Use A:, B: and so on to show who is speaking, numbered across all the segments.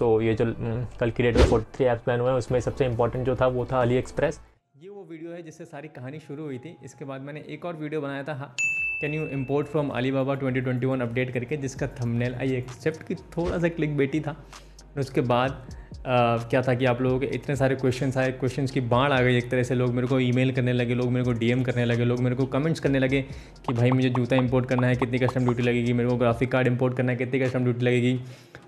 A: तो ये जो हम्म, कल क्रिएट हुए फोर्टी थ्री एप्स प्लान हुए उसमें सबसे इंपॉर्टेंट जो था वो था अली एक्सप्रेस ये वो वीडियो है जिससे सारी कहानी शुरू हुई थी इसके बाद मैंने एक और वीडियो बनाया था can you import from Alibaba twenty twenty one update करके जिसका थंबनेल आई एक्सेप्ट कि थोड़ा सा क्लिक बेटी था और उसके बाद Uh, क्या था कि आप लोगों के इतने सारे क्वेश्चन आए क्वेश्चन की बाढ़ आ गई एक तरह से लोग मेरे को ईमेल करने लगे लोग मेरे को डीएम करने लगे लोग मेरे को कमेंट्स करने लगे कि भाई मुझे जूता इंपोर्ट करना है कितनी कस्टम ड्यूटी लगेगी मेरे को ग्राफिक कार्ड इंपोर्ट करना है कितनी कस्टम ड्यूटी लगेगी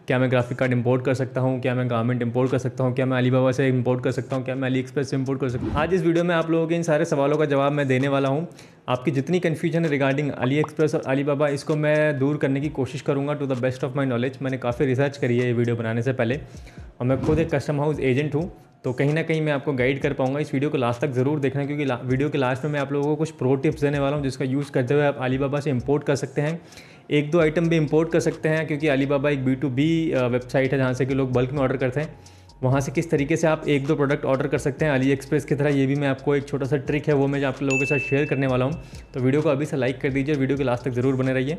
A: क्या मैं ग्राफिक कार्ड इंपोर्ट कर सकता हूँ क्या मैं गारमेंट इंपोर्ट कर सकता हूँ क्या मैं अलीबाबा से इंपोर्ट कर सकता हूँ क्या मैं अली एक्सप्रेस से इंपोर्ट कर सकता हूँ आज इस वीडियो में आप लोगों के इन सारे सवालों का जवाब मैं देने वाला हूँ आपकी जितनी कन्फ्यूजन है रिगार्डिंग अली एक्सप्रेस और अलीबाबा इसको मैं दूर करने की कोशिश करूँगा to the best of my knowledge मैंने काफ़ी रिसर्च करी है ये वीडियो बनाने से पहले और मैं खुद एक कस्टम हाउस एजेंट हूँ तो कहीं ना कहीं मैं आपको गाइड कर पाऊंगा इस वीडियो को लास्ट तक ज़रूर देखना क्योंकि वीडियो के लास्ट में मैं आप लोगों को कुछ प्रो टिप्स देने वाला हूँ जिसका यूज़ करते हुए आप अलीबाबा से इंपोर्ट कर सकते हैं एक दो आइटम भी इम्पोर्ट कर सकते हैं क्योंकि अलीबाबा एक बी टू बी वेबसाइट है जहाँ से कि लोग बल्क में ऑर्डर करते हैं वहाँ से किस तरीके से आप एक दो प्रोडक्ट ऑर्डर कर सकते हैं अली एक्सप्रेस की तरह ये भी मैं आपको एक छोटा सा ट्रिक है वो मैं आप लोगों के साथ शेयर करने वाला हूँ तो वीडियो को अभी से लाइक कर दीजिए वीडियो के लास्ट तक जरूर बने रहिए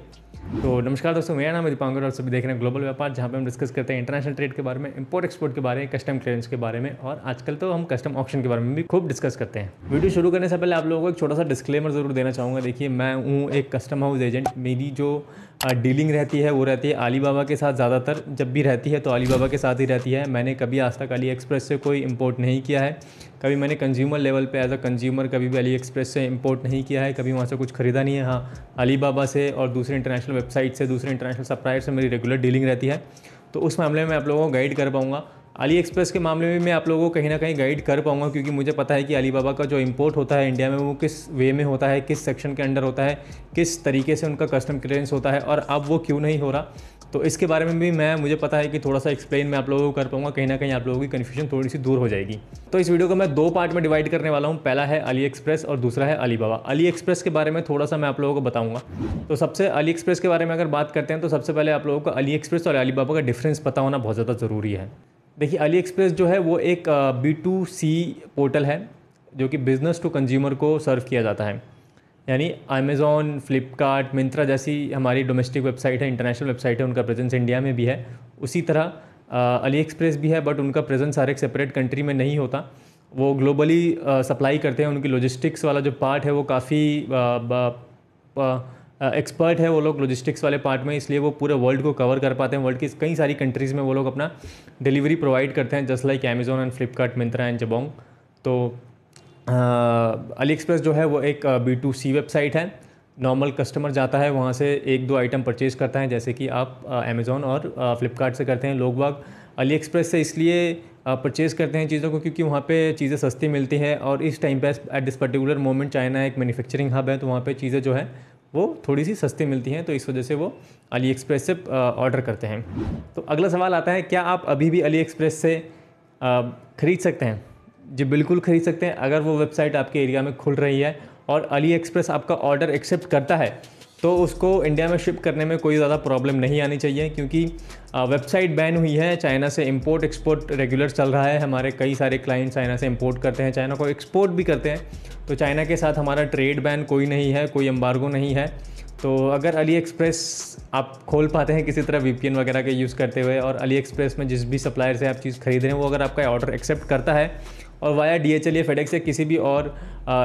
A: तो नमस्कार दोस्तों मेरा नाम है दीपांगर और सभी देख रहे हैं ग्लोबल व्यापार जहाँ पर हम डिस्कस करते हैं इंटरनेशनल ट्रेड के बारे में इंपोर्ट एक्सपोर्ट के बारे में कस्टम क्लियरेंस के बारे में और आजकल तो हम कस्टम ऑप्शन के बारे में भी खूब डिस्कस करते हैं वीडियो शुरू करने से पहले आप लोगों को एक छोटा सा डिस्क्लेमर जरूर देना चाहूँगा देखिए मैं हूँ एक कस्टम हाउस एजेंट मेरी जो डीलिंग रहती है वो रहती है अली बाबा के साथ ज़्यादातर जब भी रहती है तो अली बाबा के साथ ही रहती है मैंने कभी आज तक अली एक्सप्रेस से कोई इम्पोर्ट नहीं किया है कभी मैंने कंज्यूमर लेवल पे एज अ कंज्यूमर कभी भी अली एक्सप्रेस से इम्पोर्ट नहीं किया है कभी वहाँ से कुछ ख़रीदा नहीं है हाँ अली बाबा से और दूसरे इंटरनेशनल वेबसाइट से दूसरे इंटरनेशनल सप्लायर से मेरी रेगुलर डीलिंग रहती है तो उस मामले में आप लोगों को गाइड कर पाऊँगा अली एक्सप्रेस के मामले में मैं आप लोगों को कहीं ना कहीं गाइड कर पाऊँगा क्योंकि मुझे पता है कि अलीबाबा का जो इम्पोर्ट होता है इंडिया में वो किस वे में होता है किस सेक्शन के अंडर होता है किस तरीके से उनका कस्टम क्लियरेंस होता है और अब वो क्यों नहीं हो रहा तो इसके बारे में भी मैं मुझे पता है कि थोड़ा सा एक्सप्लेन मैं आप लोगों को कर पाऊँगा कहीं ना कहीं आप लोगों की कन्फ्यूजन थोड़ी सी दूर हो जाएगी तो इस वीडियो को मैं दो पार्ट में डिवाइड करने वाला हूँ पहला है अली एक्सप्रेस और दूसरा है अलीबाबा अली एक्सप्रेस के बारे में थोड़ा सा मैं आप लोगों को बताऊँगा तो सबसे अली एक्सप्रेस के बारे में अगर बात करते हैं तो सबसे पहले आप लोगों को अली एक्सप्रेस और अलीबाबा का डिफरेंस पता होना बहुत ज़्यादा ज़रूरी है देखिए अली एक्सप्रेस जो है वो एक बी टू सी पोर्टल है जो कि बिज़नेस टू कंज्यूमर को सर्व किया जाता है यानी अमेज़ोन फ्लिपकार्ट मिंत्रा जैसी हमारी डोमेस्टिक वेबसाइट है इंटरनेशनल वेबसाइट है उनका प्रेजेंस इंडिया में भी है उसी तरह अली एक्सप्रेस भी है बट उनका प्रेजेंस हर एक सेपरेट कंट्री में नहीं होता वो ग्लोबली सप्लाई करते हैं उनकी लॉजिस्टिक्स वाला जो पार्ट है वो काफ़ी एक्सपर्ट है वो लोग लॉजिस्टिक्स वाले पार्ट में इसलिए वो पूरे वर्ल्ड को कवर कर पाते हैं वर्ल्ड की कई सारी कंट्रीज़ में वो लोग अपना डिलीवरी प्रोवाइड करते हैं just like Amazon and Flipkart Myntra and Jabong तो अली एक्सप्रेस जो है वो एक बी टू सी वेबसाइट है नॉर्मल कस्टमर जाता है वहाँ से एक दो आइटम परचेज़ करता है जैसे कि आप अमेज़ोन और फ्लिपकार्ट से करते हैं लोग बाग अली एक्सप्रेस से इसलिए परचेज़ करते हैं चीज़ों को क्योंकि वहाँ पे चीज़ें सस्ती मिलती हैं और इस टाइम पे at this particular moment China एक मैन्युफैक्चरिंग हब है तो वहाँ पे चीज़ें जो है वो थोड़ी सी सस्ती मिलती हैं तो इस वजह से वो अली एक्सप्रेस से ऑर्डर करते हैं तो अगला सवाल आता है क्या आप अभी भी अली एक्सप्रेस से ख़रीद सकते हैं जी बिल्कुल ख़रीद सकते हैं अगर वो वेबसाइट आपके एरिया में खुल रही है और अली एक्सप्रेस आपका ऑर्डर एक्सेप्ट करता है तो उसको इंडिया में शिप करने में कोई ज़्यादा प्रॉब्लम नहीं आनी चाहिए क्योंकि वेबसाइट बैन हुई है चाइना से इंपोर्ट एक्सपोर्ट रेगुलर चल रहा है हमारे कई सारे क्लाइंट चाइना से इंपोर्ट करते हैं चाइना को एक्सपोर्ट भी करते हैं तो चाइना के साथ हमारा ट्रेड बैन कोई नहीं है कोई एम्बार्गो नहीं है तो अगर अली एक्सप्रेस आप खोल पाते हैं किसी तरह वी वगैरह के यूज़ करते हुए और अली एक्सप्रेस में जिस भी सप्लायर से आप चीज़ खरीद रहे हैं वो अगर आपका ऑर्डर एक्सेप्ट करता है और वाया डी एच एल या फेडेक्स या किसी भी और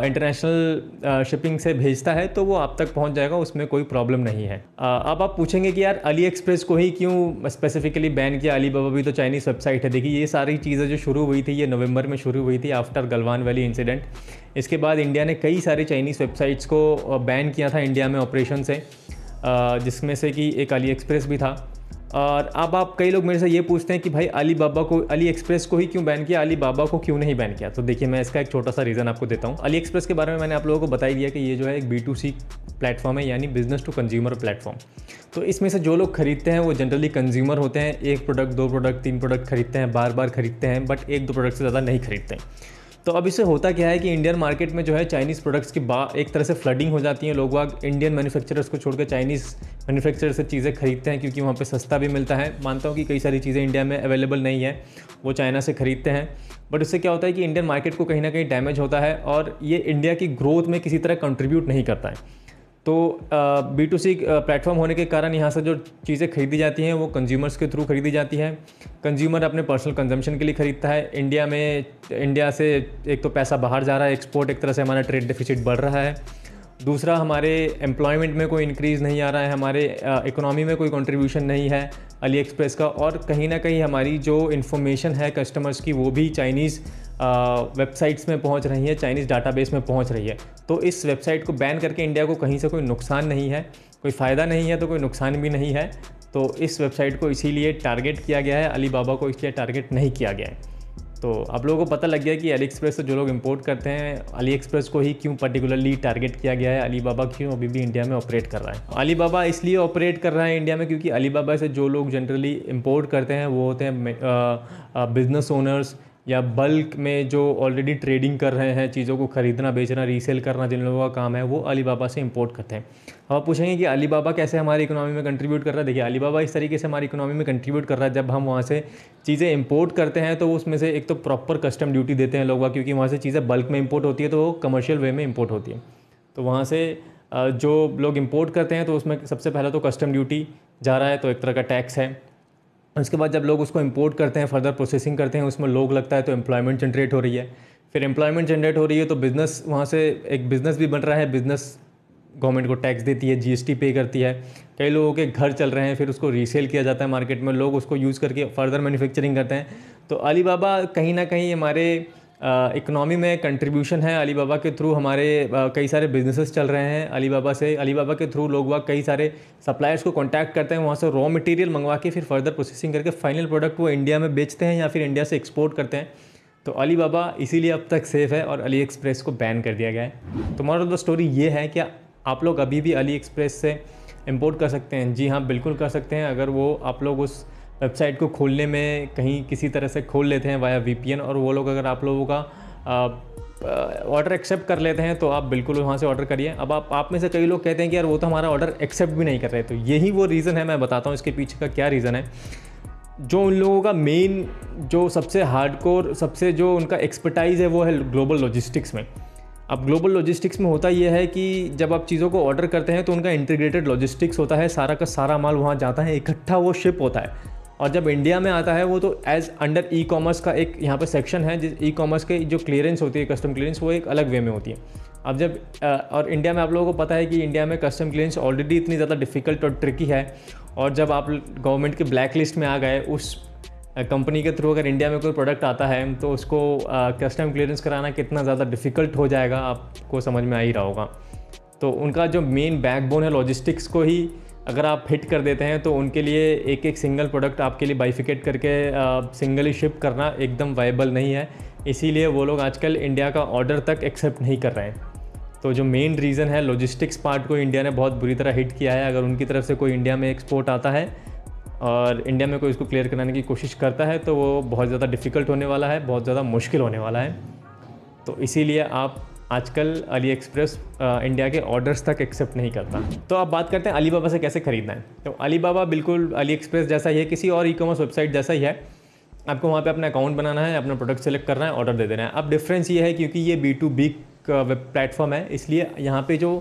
A: इंटरनेशनल शिपिंग से भेजता है तो वो आप तक पहुंच जाएगा उसमें कोई प्रॉब्लम नहीं है अब आप पूछेंगे कि यार अली एक्सप्रेस को ही क्यों स्पेसिफिकली बैन किया अली बाबा भी तो चाइनीज़ वेबसाइट है देखिए ये सारी चीज़ें जो शुरू हुई थी ये नवंबर में शुरू हुई थी आफ्टर गलवान वैली इंसिडेंट इसके बाद इंडिया ने कई सारे चाइनीज़ वेबसाइट्स को बैन किया था इंडिया में ऑपरेशन से जिसमें से कि एक अली एक्सप्रेस भी था और अब आप कई लोग मेरे से ये पूछते हैं कि भाई अली बाबा को अली एक्सप्रेस को ही क्यों बैन किया अली बाबा को क्यों नहीं बैन किया तो देखिए मैं इसका एक छोटा सा रीज़न आपको देता हूँ अली एक्सप्रेस के बारे में मैंने आप लोगों को बताई दिया कि ये जो है एक बी टू सी प्लेटफॉर्म है यानी बिजनेस टू कंज्यूमर प्लेटफॉर्म तो इसमें से जो लोग खरीदते हैं वो जनरली कंज्यूमर होते हैं एक प्रोडक्ट दो प्रोडक्ट तीन प्रोडक्ट खरीदते हैं बार बार खरीदते हैं बट एक दो प्रोडक्ट से ज़्यादा नहीं खरीदते हैं तो अब इससे होता क्या है कि इंडियन मार्केट में जो है चाइनीज़ प्रोडक्ट्स की बा एक तरह से फ्लडिंग हो जाती है लोग वाग इंडियन मैन्युफैक्चरर्स को छोड़कर चाइनीज़ मैन्युफैक्चरर से चीज़ें खरीदते हैं क्योंकि वहाँ पर सस्ता भी मिलता है मानता हूँ कि कई सारी चीज़ें इंडिया में अवेलेबल नहीं है वो चाइना से ख़रीदते हैं बट इससे क्या होता है कि इंडियन मार्केट को कहीं ना कहीं डैमेज होता है और ये इंडिया की ग्रोथ में किसी तरह कंट्रीब्यूट नहीं करता है तो बी टू सी प्लेटफॉर्म होने के कारण यहाँ से जो चीज़ें खरीदी जाती हैं वो कंज्यूमर्स के थ्रू खरीदी जाती हैं कंज्यूमर अपने पर्सनल कंजम्पशन के लिए ख़रीदता है इंडिया में इंडिया से एक तो पैसा बाहर जा रहा है एक्सपोर्ट एक तरह से हमारा ट्रेड डिफिसिट बढ़ रहा है दूसरा हमारे एम्प्लॉयमेंट में कोई इंक्रीज़ नहीं आ रहा है हमारे इकोनॉमी में कोई कंट्रीब्यूशन नहीं है अली एक्सप्रेस का और कहीं ना कहीं हमारी जो इन्फॉर्मेशन है कस्टमर्स की वो भी चाइनीज़ वेबसाइट्स में पहुंच रही है चाइनीज़ डाटाबेस में पहुंच रही है तो इस वेबसाइट को बैन करके इंडिया को कहीं से कोई नुकसान नहीं है कोई फ़ायदा नहीं है तो कोई नुकसान भी नहीं है तो इस वेबसाइट को इसीलिए टारगेट किया गया है अली बाबा को इसलिए टारगेट नहीं किया गया है तो आप लोगों को पता लग गया कि अली एक्सप्रेस से जो लोग इम्पोर्ट करते हैं अली एक्सप्रेस को ही क्यों पर्टिकुलरली टारगेट किया गया है अली बाबा क्यों अभी भी इंडिया में ऑपरेट कर रहा है अली बाबा इसलिए ऑपरेट कर रहा है इंडिया में क्योंकि अली बाबा से जो लोग जनरली इम्पोर्ट करते हैं वो होते हैं बिज़नेस ओनर्स या बल्क में जो ऑलरेडी ट्रेडिंग कर रहे हैं चीज़ों को ख़रीदना बेचना रीसेल करना जिन लोगों का काम है वो अलीबाबा से इंपोर्ट करते हैं अब आप पूछेंगे कि अलीबाबा कैसे हमारी इकोनॉमी में कंट्रीब्यूट कर रहा है देखिए अलीबाबा इस तरीके से हमारी इकोनॉमी में कंट्रीब्यूट कर रहा है जब हम वहाँ से चीज़ें इंपोर्ट करते हैं तो उसमें से एक तो प्रॉपर कस्टम ड्यूटी देते हैं लोग क्योंकि वहाँ से चीज़ें बल्क में इम्पोर्ट होती है तो वो कमर्शियल वे में इम्पोर्ट होती है तो वहाँ से जो लोग इम्पोर्ट करते हैं तो उसमें सबसे पहला तो कस्टम ड्यूटी जा रहा है तो एक तरह का टैक्स है उसके बाद जब लोग उसको इम्पोर्ट करते हैं फर्दर प्रोसेसिंग करते हैं उसमें लोग लगता है तो एम्प्लॉयमेंट जनरेट हो रही है फिर एम्प्लॉयमेंट जनरेट हो रही है तो बिज़नेस वहाँ से एक बिज़नेस भी बन रहा है बिज़नेस गवर्नमेंट को टैक्स देती है जीएसटी पे करती है कई लोगों के घर चल रहे हैं फिर उसको रीसेल किया जाता है मार्केट में लोग उसको यूज़ करके फर्दर मैन्युफैक्चरिंग करते हैं तो अलीबाबा कहीं ना कहीं हमारे इकनॉमी में कंट्रीब्यूशन है अली बाबा के थ्रू हमारे कई सारे बिजनेसेस चल रहे हैं अली बाबा से अली बाबा के थ्रू लोग वह कई सारे सप्लायर्स को कॉन्टैक्ट करते हैं वहाँ से रॉ मटेरियल मंगवा के फिर फर्दर प्रोसेसिंग करके फाइनल प्रोडक्ट वो इंडिया में बेचते हैं या फिर इंडिया से एक्सपोर्ट करते हैं तो अली बाबा इसीलिए अब तक सेफ़ है और अली एक्सप्रेस को बैन कर दिया गया है तो मॉरल द स्टोरी ये है कि आप लोग अभी भी अली एक्सप्रेस से इम्पोर्ट कर सकते हैं जी हाँ बिल्कुल कर सकते हैं अगर वो आप लोग उस वेबसाइट को खोलने में कहीं किसी तरह से खोल लेते हैं वाया वी और वो लोग अगर आप लोगों का ऑर्डर एक्सेप्ट कर लेते हैं तो आप बिल्कुल वहाँ से ऑर्डर करिए अब आप आप में से कई लोग कहते हैं कि यार वो तो हमारा ऑर्डर एक्सेप्ट भी नहीं कर रहे तो यही वो रीज़न है मैं बताता हूँ इसके पीछे का क्या रीज़न है जो उन लोगों का मेन जो सबसे हार्डकोर सबसे जो उनका एक्सपर्टाइज़ है वो है ग्लोबल लॉजिस्टिक्स में अब ग्लोबल लॉजिस्टिक्स में होता यह है कि जब आप चीज़ों को ऑर्डर करते हैं तो उनका इंटीग्रेटेड लॉजिस्टिक्स होता है सारा का सारा माल वहाँ जाता है इकट्ठा वो शिप होता है और जब इंडिया में आता है वो तो एज अंडर ई कॉमर्स का एक यहाँ पर सेक्शन है जिस ई कॉमर्स के जो क्लियरेंस होती है कस्टम क्लियरेंस वो एक अलग वे में होती है अब जब और इंडिया में आप लोगों को पता है कि इंडिया में कस्टम क्लियरेंस ऑलरेडी इतनी ज़्यादा डिफ़िकल्ट और ट्रिकी है और जब आप गवर्नमेंट के ब्लैक लिस्ट में आ गए उस कंपनी के थ्रू अगर इंडिया में कोई प्रोडक्ट आता है तो उसको कस्टम क्लियरेंस कराना कितना ज़्यादा डिफ़िकल्ट हो जाएगा आपको समझ में आ ही रहा होगा तो उनका जो मेन बैकबोन है लॉजिस्टिक्स को ही अगर आप हिट कर देते हैं तो उनके लिए एक एक सिंगल प्रोडक्ट आपके लिए बाइफिकेट करके सिंगली शिप करना एकदम वाइबल नहीं है इसीलिए वो लोग आजकल इंडिया का ऑर्डर तक एक्सेप्ट नहीं कर रहे हैं तो जो मेन रीज़न है लॉजिस्टिक्स पार्ट को इंडिया ने बहुत बुरी तरह हिट किया है अगर उनकी तरफ से कोई इंडिया में एक्सपोर्ट आता है और इंडिया में कोई इसको क्लियर कराने की कोशिश करता है तो वो बहुत ज़्यादा डिफ़िकल्ट होने वाला है बहुत ज़्यादा मुश्किल होने वाला है तो इसीलिए आप आजकल अली एक्सप्रेस इंडिया के ऑर्डर्स तक एक्सेप्ट नहीं करता तो अब बात करते हैं अली बाबा से कैसे ख़रीदना है तो अली बाबा बिल्कुल अली एक्सप्रेस जैसा ही है किसी और ई कॉमर्स वेबसाइट जैसा ही है आपको वहाँ पे अपना अकाउंट बनाना है अपना प्रोडक्ट सेलेक्ट करना है ऑर्डर दे देना है अब डिफरेंस ये है क्योंकि ये B to B web platform है इसलिए यहाँ पे जो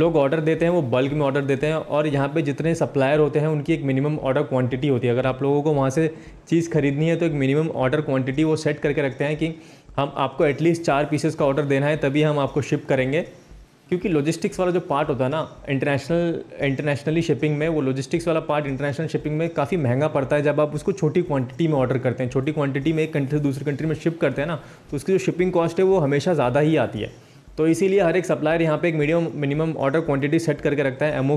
A: लोग ऑर्डर देते हैं वो बल्क में ऑर्डर देते हैं और यहाँ पे जितने सप्लायर होते हैं उनकी एक मिनिमम ऑर्डर क्वांटिटी होती है अगर आप लोगों को वहाँ से चीज़ खरीदनी है तो एक मिनिमम ऑर्डर क्वांटिटी वो सेट करके रखते हैं कि हम आपको एटलीस्ट चार पीसेस का ऑर्डर देना है तभी हम आपको शिप करेंगे क्योंकि लॉजिस्टिक्स वाला जो पार्ट होता है ना इंटरनेशनल इंटरनेशनली शिपिंग में वो लॉजिस्टिक्स वाला पार्ट इंटरनेशनल शिपिंग में काफ़ी महंगा पड़ता है जब आप उसको छोटी क्वांटिटी में ऑर्डर करते हैं छोटी क्वांटिटी में एक कंट्री से दूसरी कंट्री में शिप करते हैं ना तो उसकी जो शिपिंग कॉस्ट है वो हमेशा ज़्यादा ही आती है तो इसीलिए हर एक सप्लायर यहाँ पे एक medium minimum order quantity set करके रखता है एम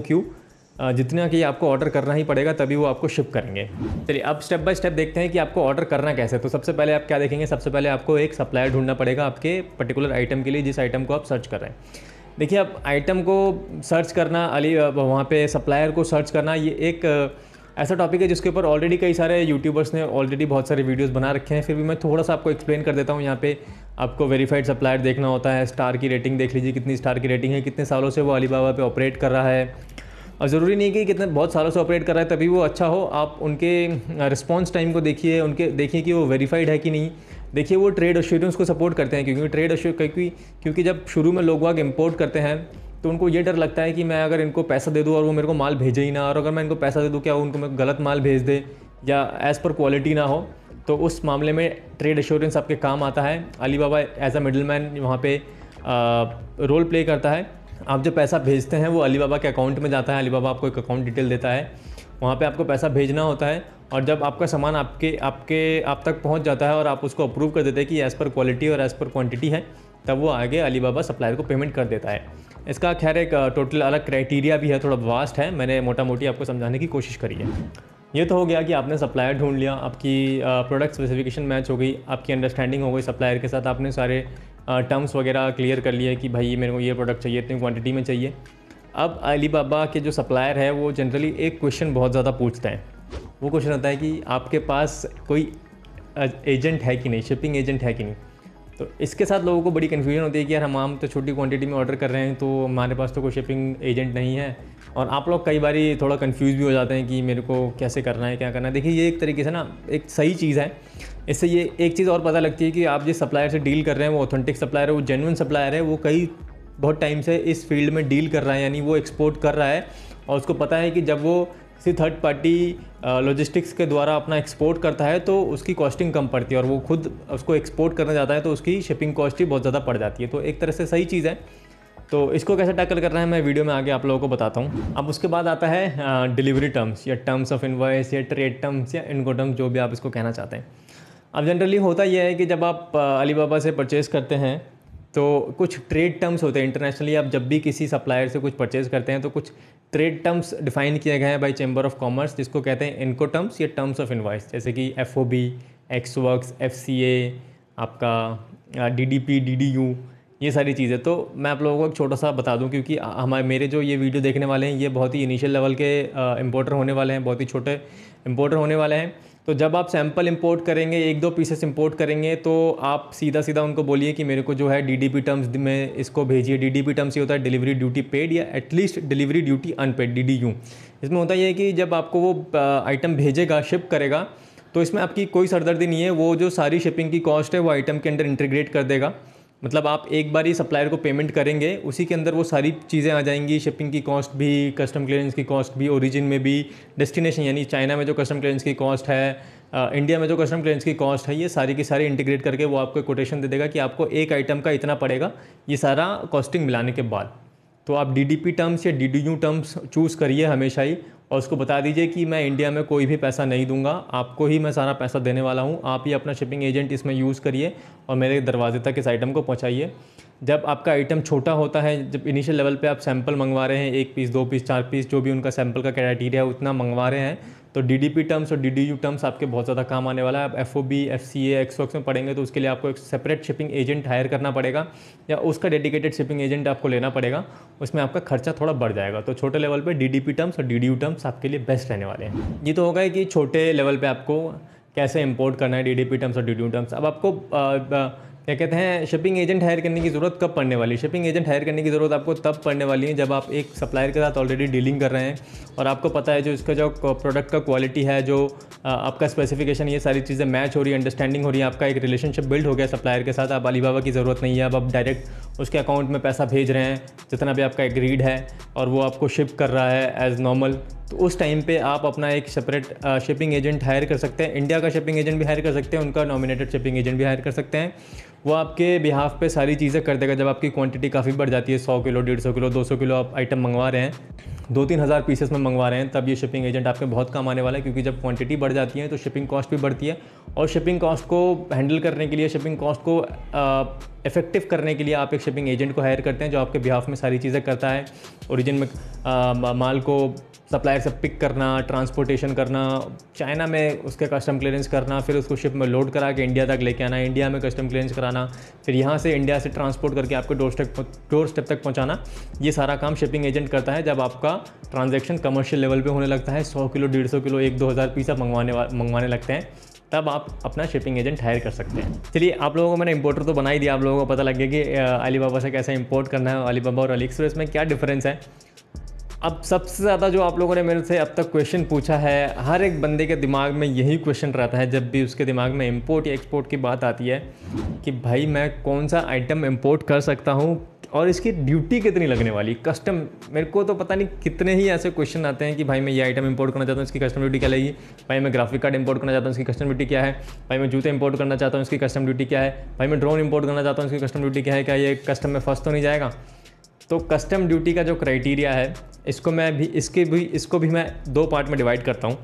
A: जितना कि आपको ऑर्डर करना ही पड़ेगा तभी वो आपको शिप करेंगे चलिए अब स्टेप बाय स्टेप देखते हैं कि आपको ऑर्डर करना कैसे तो सबसे पहले आप क्या देखेंगे सबसे पहले आपको एक सप्लायर ढूंढना पड़ेगा आपके पर्टिकुलर आइटम के लिए जिस आइटम को आप सर्च कर रहे हैं देखिए आप आइटम को सर्च करना अली वहाँ पर सप्लायर को सर्च करना ये एक ऐसा टॉपिक है जिसके ऊपर ऑलरेडी कई सारे यूट्यूबर्स ने ऑलरेडी बहुत सारे वीडियोस बना रखे हैं फिर भी मैं थोड़ा सा आपको एक्सप्लेन कर देता हूँ यहाँ पे आपको वेरीफाइड सप्लायर देखना होता है स्टार की रेटिंग देख लीजिए कितनी स्टार की रेटिंग है कितने सालों से वो अलीबाबा पे ऑपरेट कर रहा है और ज़रूरी नहीं कि कितने बहुत सालों से ऑपरेट कर रहा है तभी वो अच्छा हो आप उनके रिस्पॉन्स टाइम को देखिए उनके देखिए कि वो वेरीफाइड है कि नहीं देखिए वो ट्रेड एश्योरेंस को सपोर्ट करते हैं क्योंकि ट्रेड क्योंकि क्योंकि जब शुरू में लोग वाग इम्पोर्ट करते हैं तो उनको ये डर लगता है कि मैं अगर इनको पैसा दे दूँ और वो मेरे को माल भेजे ही ना और अगर मैं इनको पैसा दे दूँ क्या उनको मैं गलत माल भेज दे या एज़ पर क्वालिटी ना हो तो उस मामले में ट्रेड एश्योरेंस आपके काम आता है Alibaba as a middleman वहाँ पर रोल प्ले करता है आप जो पैसा भेजते हैं वो अली बाबा के अकाउंट में जाता है अली बाबा आपको एक अकाउंट डिटेल देता है वहाँ पे आपको पैसा भेजना होता है और जब आपका सामान आपके आपके आप तक पहुँच जाता है और आप उसको अप्रूव कर देते हैं कि एज़ पर क्वालिटी और एज़ पर क्वान्टिटी है तब वो आगे अली बाबा सप्लायर को पेमेंट कर देता है इसका खैर एक टोटल अलग क्राइटेरिया भी है थोड़ा वास्ट है मैंने मोटा मोटी आपको समझाने की कोशिश करी है ये तो हो गया कि आपने सप्लायर ढूंढ लिया आपकी प्रोडक्ट स्पेसिफिकेशन मैच हो गई आपकी अंडरस्टैंडिंग हो गई सप्लायर के साथ आपने सारे टर्म्स वगैरह क्लियर कर लिए कि भाई मेरे को ये प्रोडक्ट चाहिए इतनी क्वान्टिटी में चाहिए अब अली बाबा के जो सप्लायर है वो जनरली एक क्वेश्चन बहुत ज़्यादा पूछता है वो क्वेश्चन होता है कि आपके पास कोई एजेंट है कि नहीं शिपिंग एजेंट है कि नहीं तो इसके साथ लोगों को बड़ी कन्फ्यूजन होती है कि यार हम आम तो छोटी क्वांटिटी में ऑर्डर कर रहे हैं तो हमारे पास तो कोई शिपिंग एजेंट नहीं है और आप लोग कई बार थोड़ा कन्फ्यूज़ भी हो जाते हैं कि मेरे को कैसे करना है क्या करना है देखिए ये एक तरीके से ना एक सही चीज़ है इससे ये एक चीज़ और पता लगती है कि आप जिस सप्लायर से डील कर रहे हैं वो ऑथेंटिक सप्लायर है वो जेनुअन सप्लायर है वो कई बहुत टाइम से इस फील्ड में डील कर रहा है यानी वो एक्सपोर्ट कर रहा है और उसको पता है कि जब वो किसी थर्ड पार्टी लॉजिस्टिक्स के द्वारा अपना एक्सपोर्ट करता है तो उसकी कॉस्टिंग कम पड़ती है और वो खुद उसको एक्सपोर्ट करने जाता है तो उसकी शिपिंग कॉस्ट ही बहुत ज़्यादा पड़ जाती है तो एक तरह से सही चीज़ है तो इसको कैसे टैकल करना है मैं वीडियो में आगे आप लोगों को बताता हूँ अब उसके बाद आता है डिलीवरी टर्म्स या टर्म्स ऑफ इन्वाइस या ट्रेड टर्म्स या इनको टर्म्स जो भी आप इसको कहना चाहते हैं अब जनरली होता यह है कि जब आप अलीबाबा से परचेज़ करते हैं तो कुछ ट्रेड टर्म्स होते हैं इंटरनेशनली आप जब भी किसी सप्लायर से कुछ परचेज़ करते हैं तो कुछ ट्रेड टर्म्स डिफाइन किए गए हैं बाई चैम्बर ऑफ कॉमर्स जिसको कहते हैं इनको टर्म्स या टर्म्स ऑफ इन्वाइस जैसे कि F O B ex works F C A आपका D D P D D U ये सारी चीज़ें तो मैं आप लोगों को एक छोटा सा बता दूं क्योंकि हमारे मेरे जो ये वीडियो देखने वाले हैं ये बहुत ही इनिशियल लेवल के इम्पोर्टर होने वाले हैं बहुत ही छोटे इम्पोर्टर होने वाले हैं तो जब आप सैम्पल इंपोर्ट करेंगे एक दो पीसेस इंपोर्ट करेंगे तो आप सीधा सीधा उनको बोलिए कि मेरे को जो है डीडीपी टर्म्स में इसको भेजिए डीडीपी टर्म्स ये होता है डिलीवरी ड्यूटी पेड या at least delivery duty unpaid DDU इसमें होता यह है कि जब आपको वो आइटम भेजेगा शिप करेगा तो इसमें आपकी कोई सरदर्दी नहीं है वो जो सारी शिपिंग की कॉस्ट है वो आइटम के अंदर इंटीग्रेट कर देगा मतलब आप एक बार ही सप्लायर को पेमेंट करेंगे उसी के अंदर वो सारी चीज़ें आ जाएंगी शिपिंग की कॉस्ट भी कस्टम क्लियरेंस की कॉस्ट भी ओरिजिन में भी डेस्टिनेशन यानी चाइना में जो कस्टम क्लियरेंस की कॉस्ट है इंडिया में जो कस्टम क्लियरेंस की कॉस्ट है ये सारी की सारी इंटीग्रेट करके वो आपको कोटेशन दे देगा कि आपको एक आइटम का इतना पड़ेगा ये सारा कॉस्टिंग मिलाने के बाद तो आप डी टर्म्स या डी टर्म्स चूज़ करिए हमेशा ही और उसको बता दीजिए कि मैं इंडिया में कोई भी पैसा नहीं दूंगा आपको ही मैं सारा पैसा देने वाला हूँ आप ही अपना शिपिंग एजेंट इसमें यूज़ करिए और मेरे दरवाजे तक इस आइटम को पहुँचाइए जब आपका आइटम छोटा होता है जब इनिशियल लेवल पे आप सैंपल मंगवा रहे हैं एक पीस दो पीस चार पीस जो भी उनका सैंपल का क्राइटेरिया है उतना मंगवा रहे हैं तो डी टर्म्स और डी टर्म्स आपके बहुत ज़्यादा काम आने वाला है आप F O B F C X में पढ़ेंगे तो उसके लिए आपको एक सेपरेट शिपिंग एजेंट हायर करना पड़ेगा या उसका डेडिकेटेड शिपिंग एजेंट आपको लेना पड़ेगा उसमें आपका खर्चा थोड़ा बढ़ जाएगा तो छोटे लेवल पर डी टर्म्स और डी टर्म्स आपके लिए बेस्ट रहने वाले हैं ये तो होगा कि छोटे लेवल पर आपको कैसे इंपोर्ट करना है डी टर्म्स और डी टर्म्स अब आपको क्या कहते हैं शिपिंग एजेंट हायर करने की ज़रूरत कब पड़ने वाली है शिपिंग एजेंट हायर करने की ज़रूरत आपको तब पड़ने वाली है जब आप एक सप्लायर के साथ ऑलरेडी डीलिंग कर रहे हैं और आपको पता है जो इसका जो प्रोडक्ट का क्वालिटी है जो आपका स्पेसिफिकेशन ये सारी चीज़ें मैच हो रही है अंडरस्टैंडिंग हो रही है आपका एक रिलेशनशिप बिल्ड हो गया सप्लायर के साथ आप अलीबाबा की ज़रूरत नहीं है अब आप डायरेक्ट उसके अकाउंट में पैसा भेज रहे हैं जितना भी आपका एग्रीड है और वो आपको शिप कर रहा है एज़ नॉर्मल तो उस टाइम पे आप अपना एक सेपरेट शिपिंग एजेंट हायर कर सकते हैं इंडिया का शिपिंग एजेंट भी हायर कर सकते हैं उनका नॉमिनेटेड शिपिंग एजेंट भी हायर कर सकते हैं वो आपके बिहाफ पे सारी चीज़ें कर देगा जब आपकी क्वांटिटी काफ़ी बढ़ जाती है सौ किलो डेढ़ सौ किलो दो सौ किलो आप आइटम मंगवा रहे हैं दो तीन हज़ार पीसेस में मंगवा रहे हैं तब ये शिपिंग एजेंट आपके बहुत काम आने वाला है क्योंकि जब क्वांटिटी बढ़ जाती है तो शिपिंग कॉस्ट भी बढ़ती है और शिपिंग कॉस्ट को हैंडल करने के लिए शिपिंग कॉस्ट को इफेक्टिव करने के लिए आप एक शिपिंग एजेंट को हायर करते हैं जो आपके बिहाफ में सारी चीज़ें करता है ओरिजिन में आ, माल को सप्लायर से पिक करना ट्रांसपोर्टेशन करना चाइना में उसके कस्टम क्लियरेंस करना फिर उसको शिप में लोड करा के इंडिया तक लेके आना इंडिया में कस्टम क्लियरेंस कराना फिर यहाँ से इंडिया से ट्रांसपोर्ट करके आपके डोर स्टेप डोर स्टेप तक पहुँचाना ये सारा काम शिपिंग एजेंट करता है जब आपका ट्रांजेक्शन कमर्शियल लेवल पर होने लगता है सौ किलो डेढ़ सौ किलो एक दो हज़ार पीस आप मंगवाने मंगवाने लगते हैं तब आप अपना शिपिंग एजेंट हायर कर सकते हैं चलिए आप लोगों को मैंने इंपोर्टर तो बना ही दिया आप लोगों को पता लग गया कि अलीबाबा से कैसे इंपोर्ट करना है अलीबाबा और अली एक्सप्रेस में क्या डिफरेंस है अब सबसे ज़्यादा जो आप लोगों ने मेरे से अब तक क्वेश्चन पूछा है हर एक बंदे के दिमाग में यही क्वेश्चन रहता है जब भी उसके दिमाग में इम्पोर्ट या एक्सपोर्ट की बात आती है कि भाई मैं कौन सा आइटम इम्पोर्ट कर सकता हूँ और इसकी ड्यूटी कितनी लगने वाली कस्टम मेरे को तो पता नहीं कितने ही ऐसे क्वेश्चन आते हैं कि भाई मैं ये आइटम इंपोर्ट करना चाहता हूँ इसकी कस्टम ड्यूटी क्या लगेगी भाई मैं ग्राफिक कार्ड इंपोर्ट करना चाहता हूँ इसकी कस्टम ड्यूटी क्या है भाई मैं जूते इंपोर्ट करना चाहता हूँ इसकी कस्टम ड्यूटी क्या है भाई मैं ड्रोन इंपोर्ट करना चाहता हूँ इसकी कस्टम ड्यूटी क्या है क्या ये कस्टम में फंस तो नहीं जाएगा तो कस्टम ड्यूटी का जो क्राइटेरिया है इसको मैं भी इसके भी इसको भी मैं दो पार्ट में डिवाइड करता हूँ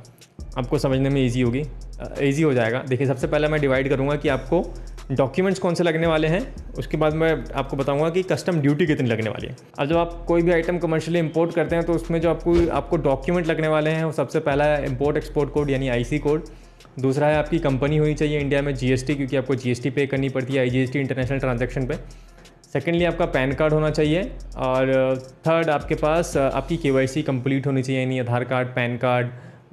A: आपको समझने में ईजी होगी ईजी हो जाएगा देखिए सबसे पहले मैं डिवाइड करूँगा कि आपको डॉक्यूमेंट्स कौन से लगने वाले हैं उसके बाद मैं आपको बताऊंगा कि कस्टम ड्यूटी कितनी लगने वाली है अब जब आप कोई भी आइटम कमर्शियली इंपोर्ट करते हैं तो उसमें जो आपको आपको डॉक्यूमेंट लगने वाले हैं वो सबसे पहला है इम्पोर्ट एक्सपोर्ट कोड यानी आईसी कोड दूसरा है आपकी कंपनी होनी चाहिए इंडिया में जीएसटी क्योंकि आपको जी पे करनी पड़ती है आई इंटरनेशनल ट्रांजेक्शन पर सेकेंडली आपका पैन कार्ड होना चाहिए और थर्ड आपके पास आपकी के वाई सी कम्प्लीट होनी चाहिए यानी आधार कार्ड पैन कार्ड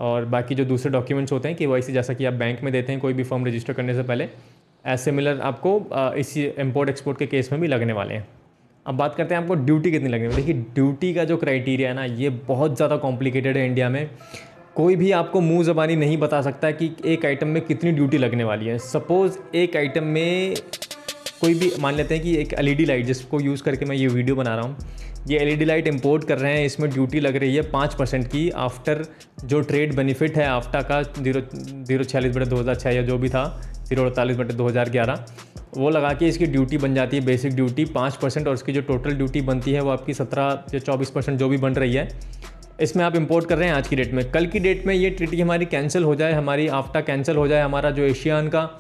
A: और बाकी जो दूसरे डॉक्यूमेंट्स होते हैं के वाई सी जैसा कि आप बैंक में देते हैं कोई भी फॉर्म रजिस्टर करने से पहले एज सिमिलर आपको इसी इम्पोर्ट एक्सपोर्ट के केस में भी लगने वाले हैं अब बात करते हैं आपको ड्यूटी कितनी लगने वाली देखिए ड्यूटी का जो क्राइटेरिया है ना ये बहुत ज़्यादा कॉम्प्लिकेटेड है इंडिया में कोई भी आपको मुँह ज़बानी नहीं बता सकता कि एक आइटम में कितनी ड्यूटी लगने वाली है सपोज़ एक आइटम में कोई भी मान लेते हैं कि एक एलईडी लाइट e जिसको यूज़ करके मैं ये वीडियो बना रहा हूँ ये एलईडी लाइट इंपोर्ट कर रहे हैं इसमें ड्यूटी लग रही है पाँच परसेंट की आफ्टर जो ट्रेड बेनिफिट है आफ्टा का जीरो जीरो छियालीस बटे दो हज़ार छः या जो भी था जीरो अड़तालीस बटे दो हज़ार ग्यारह वो लगा के इसकी ड्यूटी बन जाती है बेसिक ड्यूटी पाँच परसेंट और इसकी जो टोटल ड्यूटी बनती है वो आपकी सत्रह या चौबीस परसेंट जो भी बन रही है इसमें आप इंपोर्ट कर रहे हैं आज की डेट में कल की डेट में ये ट्रीटी हमारी कैंसिल हो जाए हमारी आफ्टा कैंसिल हो जाए हमारा जो एशियान का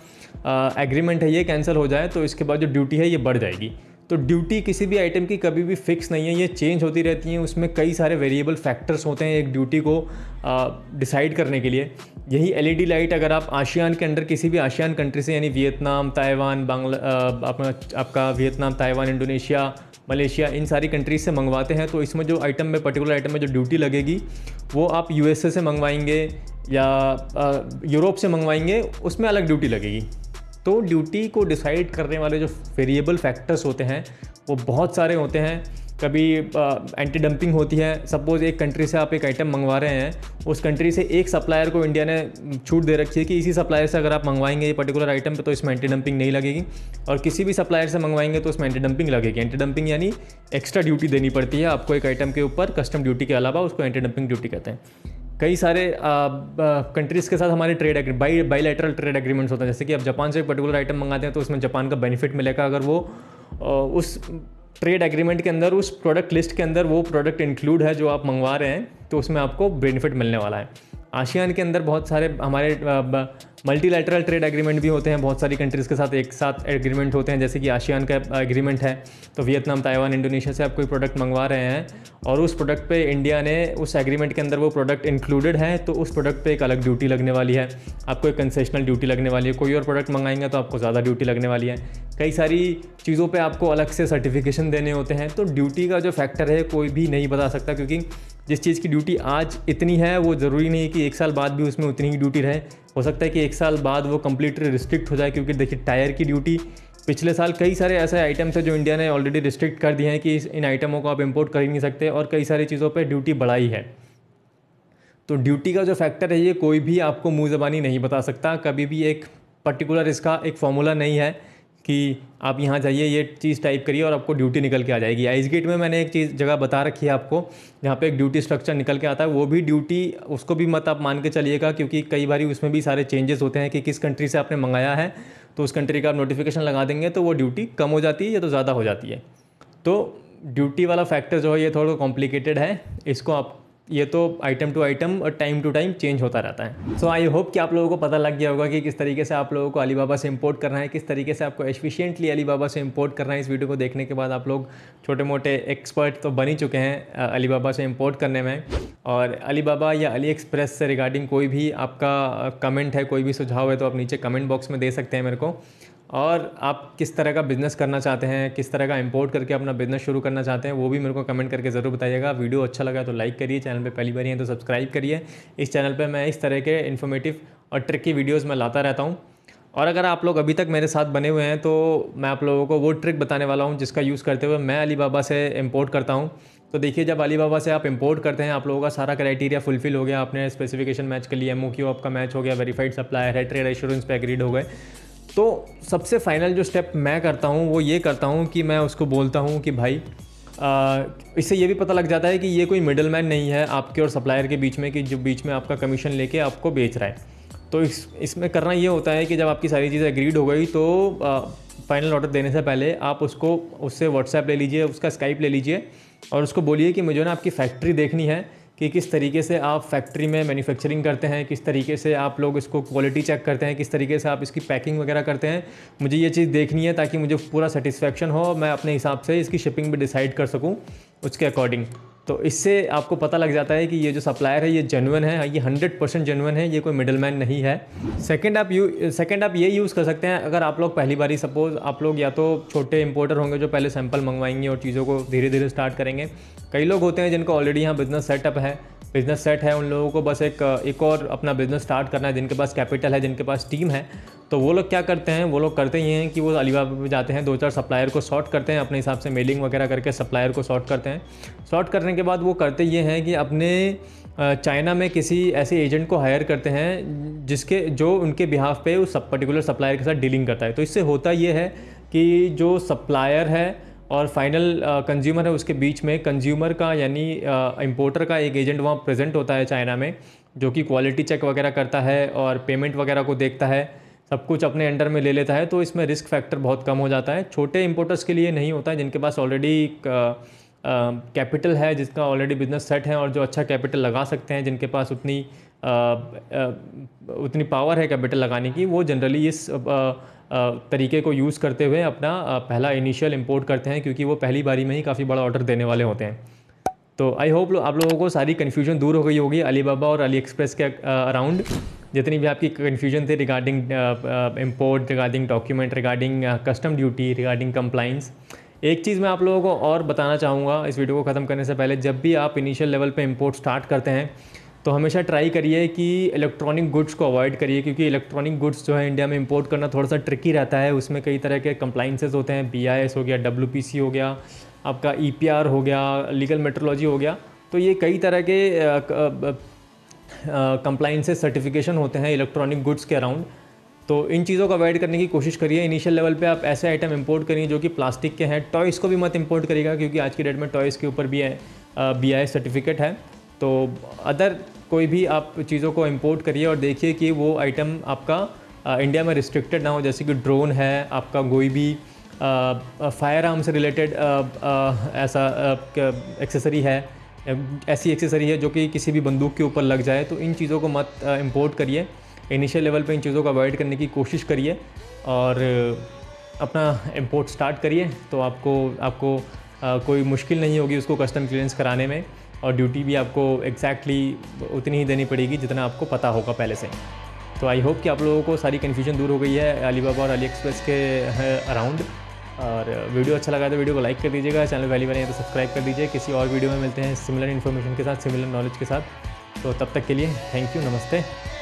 A: एग्रीमेंट है ये कैंसिल हो जाए तो इसके बाद जो ड्यूटी है ये बढ़ जाएगी तो ड्यूटी किसी भी आइटम की कभी भी फिक्स नहीं है ये चेंज होती रहती हैं उसमें कई सारे वेरिएबल फैक्टर्स होते हैं एक ड्यूटी को डिसाइड करने के लिए यही एलईडी लाइट अगर आप आशियान के अंडर किसी भी आशियान कंट्री से यानी वियतनाम ताइवान बांग्ला अपना आपका वियतनाम ताइवान इंडोनेशिया मलेशिया इन सारी कंट्रीज से मंगवाते हैं तो इसमें जो आइटम में पर्टिकुलर आइटम में जो ड्यूटी लगेगी वो आप यूएसए से मंगवाएंगे या यूरोप से मंगवाएंगे उसमें अलग ड्यूटी लगेगी तो ड्यूटी को डिसाइड करने वाले जो वेरिएबल फैक्टर्स होते हैं वो बहुत सारे होते हैं कभी एंटी डंपिंग होती है सपोज़ एक कंट्री से आप एक आइटम मंगवा रहे हैं उस कंट्री से एक सप्लायर को इंडिया ने छूट दे रखी है कि इसी सप्लायर से अगर आप मंगवाएंगे ये पर्टिकुलर आइटम पे तो इसमें एंटी डंपिंग नहीं लगेगी और किसी भी सप्लायर से मंगवाएंगे तो उसमें एंटी डंपिंग लगेगी एंटी डंपिंग यानी एक्स्ट्रा ड्यूटी देनी पड़ती है आपको एक आइटम के ऊपर कस्टम ड्यूटी के अलावा उसको एंटी डंपिंग ड्यूटी कहते हैं कई सारे कंट्रीज़ के साथ हमारे trade bi bilateral trade agreements होते हैं जैसे कि आप जापान से एक पर्टिकुलर आइटम मंगाते हैं तो उसमें जापान का बेनिफिट मिलेगा अगर वो उस ट्रेड एग्रीमेंट के अंदर उस प्रोडक्ट लिस्ट के अंदर वो प्रोडक्ट इंक्लूड है जो आप मंगवा रहे हैं तो उसमें आपको बेनिफिट मिलने वाला है आशियान के अंदर बहुत सारे हमारे लेटरल ट्रेड एग्रीमेंट भी होते हैं बहुत सारी कंट्रीज़ के साथ एक साथ एग्रीमेंट होते हैं जैसे कि आशियान का एग्रीमेंट है तो वियतनाम ताइवान इंडोनेशिया से आप कोई प्रोडक्ट मंगवा रहे हैं और उस प्रोडक्ट पे इंडिया ने उस एग्रीमेंट के अंदर वो प्रोडक्ट इंक्लूडेड है तो उस प्रोडक्ट पे एक अलग ड्यूटी लगने वाली है आपको एक कंसेशनल ड्यूटी लगने वाली है कोई और प्रोडक्ट मंगाएंगे तो आपको ज़्यादा ड्यूटी लगने वाली है कई सारी चीज़ों पर आपको अलग से सर्टिफिकेशन देने होते हैं तो ड्यूटी का जो फैक्टर है कोई भी नहीं बता सकता क्योंकि जिस चीज़ की ड्यूटी आज इतनी है वो ज़रूरी नहीं है कि एक साल बाद भी उसमें उतनी ही ड्यूटी रहे हो सकता है कि एक साल बाद वो कम्प्लीटली रिस्ट्रिक्ट हो जाए क्योंकि देखिए टायर की ड्यूटी पिछले साल कई सारे ऐसे आइटम्स हैं जो इंडिया ने ऑलरेडी रिस्ट्रिक्ट कर दिए हैं कि इन आइटमों को आप इम्पोर्ट कर ही नहीं सकते और कई सारी चीज़ों पर ड्यूटी बढ़ाई है तो ड्यूटी का जो फैक्टर है ये कोई भी आपको मुँह ज़बानी नहीं बता सकता कभी भी एक पर्टिकुलर इसका एक फॉर्मूला नहीं है कि आप यहाँ जाइए ये चीज़ टाइप करिए और आपको ड्यूटी निकल के आ जाएगी आइस गेट में मैंने एक चीज़ जगह बता रखी है आपको जहाँ पे एक ड्यूटी स्ट्रक्चर निकल के आता है वो भी ड्यूटी उसको भी मत आप मान के चलिएगा क्योंकि कई बार उसमें भी सारे चेंजेस होते हैं कि किस कंट्री से आपने मंगाया है तो उस कंट्री का आप नोटिफिकेशन लगा देंगे तो वो ड्यूटी कम हो जाती है या तो ज़्यादा हो जाती है तो ड्यूटी वाला फैक्टर जो है ये थोड़ा कॉम्प्लिकेटेड है इसको आप ये तो आइटम टू आइटम और टाइम टू टाइम चेंज होता रहता है सो आई होप कि आप लोगों को पता लग गया होगा कि किस तरीके से आप लोगों को अलीबाबा से इंपोर्ट करना है किस तरीके से आपको एफिशिएंटली अलीबाबा से इंपोर्ट करना है इस वीडियो को देखने के बाद आप लोग छोटे मोटे एक्सपर्ट तो बन ही चुके हैं अलीबाबा से इम्पोर्ट करने में और अलीबाबा या अली एक्सप्रेस से रिगार्डिंग कोई भी आपका कमेंट है कोई भी सुझाव है तो आप नीचे कमेंट बॉक्स में दे सकते हैं मेरे को और आप किस तरह का बिज़नेस करना चाहते हैं किस तरह का इंपोर्ट करके अपना बिज़नेस शुरू करना चाहते हैं वो भी मेरे को कमेंट करके ज़रूर बताइएगा वीडियो अच्छा लगा तो लाइक करिए चैनल पे पहली बार हैं तो सब्सक्राइब करिए इस चैनल पे मैं इस तरह के इन्फॉर्मेटिव और ट्रिक की वीडियोज़ मैं लाता रहता हूँ और अगर आप लोग अभी तक मेरे साथ बने हुए हैं तो मैं आप लोगों को वो ट्रिक बताने वाला हूँ जिसका यूज़ करते हुए मैं अली बाबा से इम्पोर्ट करता हूँ तो देखिए जब अली बाबा से आप इम्पोर्ट करते हैं आप लोगों का सारा क्राइटेरिया फुलफिल हो गया आपने स्पेसिफिकेशन मैच कर लिया एम आपका मैच हो गया वेरीफाइड सप्लायर है ट्रेड एश्योरेंस पे एग्रीड हो गए तो सबसे फाइनल जो स्टेप मैं करता हूँ वो ये करता हूँ कि मैं उसको बोलता हूँ कि भाई आ, इससे ये भी पता लग जाता है कि ये कोई मिडल मैन नहीं है आपके और सप्लायर के बीच में कि जो बीच में आपका कमीशन लेके आपको बेच रहा है तो इस इसमें करना ये होता है कि जब आपकी सारी चीज़ें एग्रीड हो गई तो फाइनल ऑर्डर देने से पहले आप उसको उससे व्हाट्सएप ले लीजिए उसका स्काइप ले लीजिए और उसको बोलिए कि मुझे ना आपकी फैक्ट्री देखनी है कि किस तरीके से आप फैक्ट्री में मैन्युफैक्चरिंग करते हैं किस तरीके से आप लोग इसको क्वालिटी चेक करते हैं किस तरीके से आप इसकी पैकिंग वगैरह करते हैं मुझे ये चीज़ देखनी है ताकि मुझे पूरा सेटिस्फेक्शन हो मैं अपने हिसाब से इसकी शिपिंग भी डिसाइड कर सकूँ उसके अकॉर्डिंग तो इससे आपको पता लग जाता है कि ये जो सप्लायर है ये जेनुअन है हाँ, ये हंड्रेड परसेंट जेनुअन है ये कोई मिडल मैन नहीं है सेकेंड आप यू सेकेंड आप ये यूज़ कर सकते हैं अगर आप लोग पहली बार सपोज़ आप लोग या तो छोटे इंपोर्टर होंगे जो पहले सैंपल मंगवाएंगे और चीज़ों को धीरे धीरे स्टार्ट करेंगे कई लोग होते हैं जिनको ऑलरेडी यहाँ बिज़नेस सेटअप है बिज़नेस सेट है उन लोगों को बस एक एक और अपना बिज़नेस स्टार्ट करना है जिनके पास कैपिटल है जिनके पास टीम है तो वो लोग क्या करते हैं वो लोग करते ही हैं कि वो अलीबाबा पे जाते हैं दो चार सप्लायर को शॉर्ट करते हैं अपने हिसाब से मेलिंग वगैरह करके सप्लायर को शॉर्ट करते हैं शॉर्ट करने के बाद वो करते ये हैं कि अपने चाइना में किसी ऐसे एजेंट को हायर करते हैं जिसके जो उनके बिहाफ पे उस पर्टिकुलर सप्लायर के साथ डीलिंग करता है तो इससे होता ये है कि जो सप्लायर है और फाइनल कंज्यूमर है उसके बीच में कंज्यूमर का यानी इम्पोर्टर का एक एजेंट वहाँ प्रेजेंट होता है चाइना में जो कि क्वालिटी चेक वगैरह करता है और पेमेंट वगैरह को देखता है सब कुछ अपने अंडर में ले लेता है तो इसमें रिस्क फैक्टर बहुत कम हो जाता है छोटे इम्पोर्टर्स के लिए नहीं होता है जिनके पास ऑलरेडी कैपिटल है जिसका ऑलरेडी बिजनेस सेट है और जो अच्छा कैपिटल लगा सकते हैं जिनके पास उतनी आ, आ, उतनी पावर है कैपिटल लगाने की वो जनरली इस आ, तरीके को यूज़ करते हुए अपना पहला इनिशियल इम्पोर्ट करते हैं क्योंकि वो पहली बारी में ही काफ़ी बड़ा ऑर्डर देने वाले होते हैं तो आई होप आप लोगों को सारी कन्फ्यूजन दूर हो गई होगी अलीबाबा और अली एक्सप्रेस के अराउंड जितनी भी आपकी कन्फ्यूजन थी regarding import regarding document regarding custom duty regarding compliance एक चीज़ मैं आप लोगों को और बताना चाहूँगा इस वीडियो को ख़त्म करने से पहले जब भी आप इनिशियल लेवल पे इम्पोर्ट स्टार्ट करते हैं तो हमेशा ट्राई करिए कि इलेक्ट्रॉनिक गुड्स को अवॉइड करिए क्योंकि इलेक्ट्रॉनिक गुड्स जो है इंडिया में इंपोर्ट करना थोड़ा सा ट्रिकी रहता है उसमें कई तरह के कंप्लाइंसेज होते हैं बी हो गया डब्ल्यू हो गया आपका ई e हो गया लीगल मेट्रोलॉजी हो गया तो ये कई तरह के uh, uh, कंप्लाइंसेस सर्टिफिकेशन होते हैं इलेक्ट्रॉनिक गुड्स के अराउंड तो इन चीज़ों को अवॉइड करने की कोशिश करिए इनिशियल लेवल पे आप ऐसे आइटम इंपोर्ट करिए जो कि प्लास्टिक के हैं टॉयज़ को भी मत इंपोर्ट करिएगा क्योंकि आज की डेट में टॉयज़ के ऊपर भी है बी आई सर्टिफिकेट है तो अदर कोई भी आप चीज़ों को इम्पोर्ट करिए और देखिए कि वो आइटम आपका इंडिया में रिस्ट्रिक्टेड ना हो जैसे कि ड्रोन है आपका कोई भी फायर आर्म से रिलेटेड ऐसा एक्सेसरी है ऐसी एक्सेसरी है जो कि किसी भी बंदूक के ऊपर लग जाए तो इन चीज़ों को मत इम्पोर्ट करिए इनिशियल लेवल पे इन चीज़ों को अवॉइड करने की कोशिश करिए और अपना इम्पोर्ट स्टार्ट करिए तो आपको आपको आ, कोई मुश्किल नहीं होगी उसको कस्टम क्लियरेंस कराने में और ड्यूटी भी आपको एग्जैक्टली exactly उतनी ही देनी पड़ेगी जितना आपको पता होगा पहले से तो आई होप कि आप लोगों को सारी कन्फ्यूजन दूर हो गई है अलीबाबा और अली एक्सप्रेस के अराउंड और वीडियो अच्छा लगा तो वीडियो को लाइक कर दीजिएगा चैनल वैली बार तो सब्सक्राइब कर दीजिए किसी और वीडियो में मिलते हैं सिमिलर इन्फॉर्मेशन के साथ सिमिलर नॉलेज के साथ तो तब तक के लिए थैंक यू नमस्ते